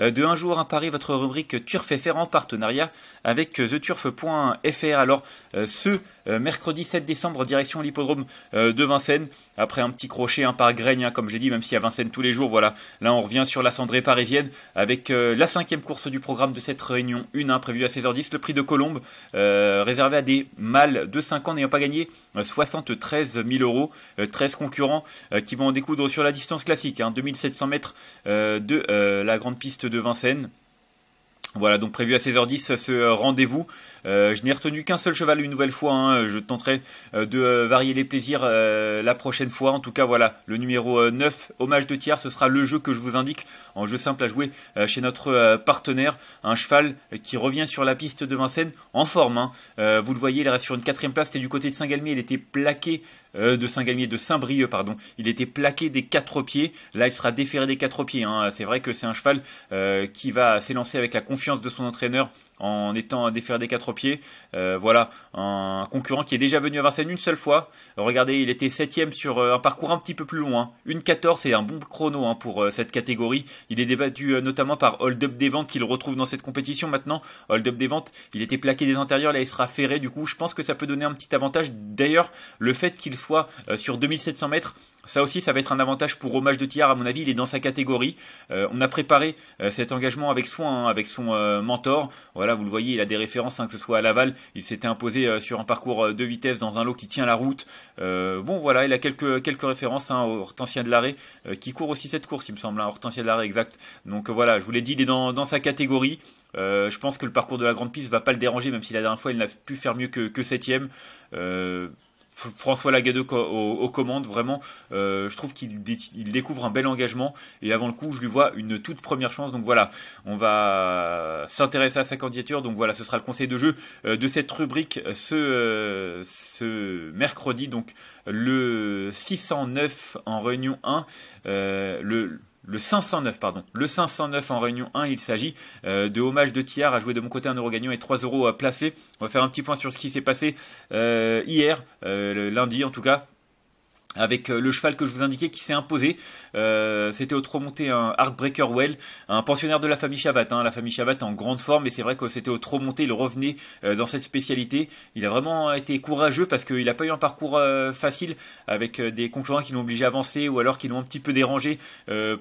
euh, de Un jour, à Paris, votre rubrique Turf FR en partenariat avec euh, theturf.fr. Alors, euh, ce mercredi 7 décembre, direction l'hippodrome de Vincennes, après un petit crochet un par Graigne, hein, comme j'ai dit, même si à Vincennes tous les jours, voilà, là on revient sur la cendrée parisienne avec la cinquième course du programme de cette réunion une, hein, prévue à 16h10, le prix de Colombe, réservé à des mâles de 5 ans n'ayant pas gagné 73 000 euros, 13 concurrents qui vont en découdre sur la distance classique, 2700 hein, mètres de la grande piste de Vincennes. Voilà, donc prévu à 16h10 ce rendez-vous. Euh, je n'ai retenu qu'un seul cheval une nouvelle fois. Hein. Je tenterai euh, de euh, varier les plaisirs la prochaine fois. En tout cas, voilà, le numéro 9, hommage de tiers, ce sera le jeu que je vous indique en jeu simple à jouer chez notre partenaire. Un cheval qui revient sur la piste de Vincennes en forme. Hein. vous le voyez, il reste sur une quatrième place. C'était du côté de Saint-Galmier. Il était plaqué de Saint-Galmier, de Saint-Brieuc, pardon. Il était plaqué des quatre pieds. Là, il sera déféré des quatre pieds. Hein. C'est vrai que c'est un cheval qui va s'élancer avec la confiance de son entraîneur en étant des quatre pieds. Euh, voilà, un concurrent qui est déjà venu à Vincennes une seule fois. Regardez, il était septième sur euh, un parcours un petit peu plus loin. Hein. Une 14, c'est un bon chrono hein, pour euh, cette catégorie. Il est débattu notamment par Hold Up des Ventes qu'il retrouve dans cette compétition maintenant. Hold Up des Ventes, il était plaqué des intérieurs, là il sera ferré. Du coup, je pense que ça peut donner un petit avantage. D'ailleurs, le fait qu'il soit sur 2700 mètres, ça aussi, ça va être un avantage pour Hommage de Tillard. À mon avis, il est dans sa catégorie. on a préparé cet engagement avec soin, hein, avec son mentor. Voilà voilà, vous le voyez, il a des références, hein, que ce soit à Laval, il s'était imposé euh, sur un parcours euh, de vitesse dans un lot qui tient la route. Euh, bon, voilà, il a quelques, quelques références, hein, Hortensien de l'arrêt, qui court aussi cette course, il me semble, hein, Hortensia de l'arrêt, exact. Donc voilà, je vous l'ai dit, il est dans, sa catégorie. je pense que le parcours de la grande piste va pas le déranger, même si la dernière fois il n'a pu faire mieux que, que 7 François Lagadeau aux, commandes, vraiment, euh, je trouve qu'il découvre un bel engagement et avant le coup, je lui vois une toute première chance. Donc voilà, on va s'intéresser à sa candidature. Donc voilà, ce sera le conseil de jeu euh, de cette rubrique euh, ce, ce mercredi, donc le 609 en réunion 1. le le 509, pardon. Le 509 en réunion 1, il s'agit euh, de hommage de Thiard à jouer de mon côté un euro gagnant et 3 euros à placer. On va faire un petit point sur ce qui s'est passé euh, hier, euh, le lundi en tout cas avec euh, le cheval que je vous indiquais qui s'est imposé. Euh, c'était au trot monté un Heartbreaker Well, un pensionnaire de la famille Chabat, hein. La famille Chabat en grande forme mais c'est vrai que c'était au trot monté, il revenait euh, dans cette spécialité. Il a vraiment été courageux parce qu'il n'a pas eu un parcours facile avec des concurrents qui l'ont obligé à avancer ou alors qui l'ont un petit peu dérangé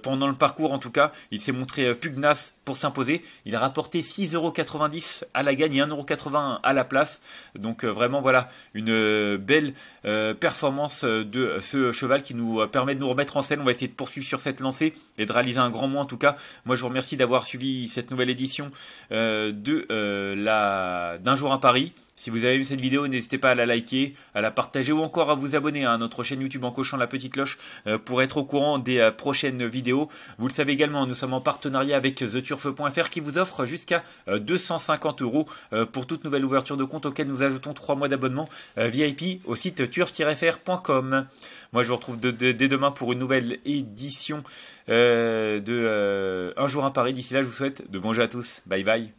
pendant le parcours en tout cas. Il s'est montré pugnace pour s'imposer. Il a rapporté 6,90€ à la gagne et 1,80€ à la place. Donc vraiment voilà, une belle performance de ce cheval qui nous euh, permet de nous remettre en scène. On va essayer de poursuivre sur cette lancée et de réaliser un grand mois en tout cas. Moi je vous remercie d'avoir suivi cette nouvelle édition euh, de euh, d'un jour à Paris. Si vous avez aimé cette vidéo, n'hésitez pas à la liker, à la partager ou encore à vous abonner à notre chaîne YouTube en cochant la petite cloche euh, pour être au courant des euh, prochaines vidéos. Vous le savez également, nous sommes en partenariat avec theturf.fr qui vous offre jusqu'à 250 euh, euros pour toute nouvelle ouverture de compte auquel nous ajoutons 3 mois d'abonnement VIP au site turf-fr.com. Moi je vous retrouve dès demain pour une nouvelle édition de Un jour à Paris. D'ici là, je vous souhaite de bons jeux à tous. Bye bye.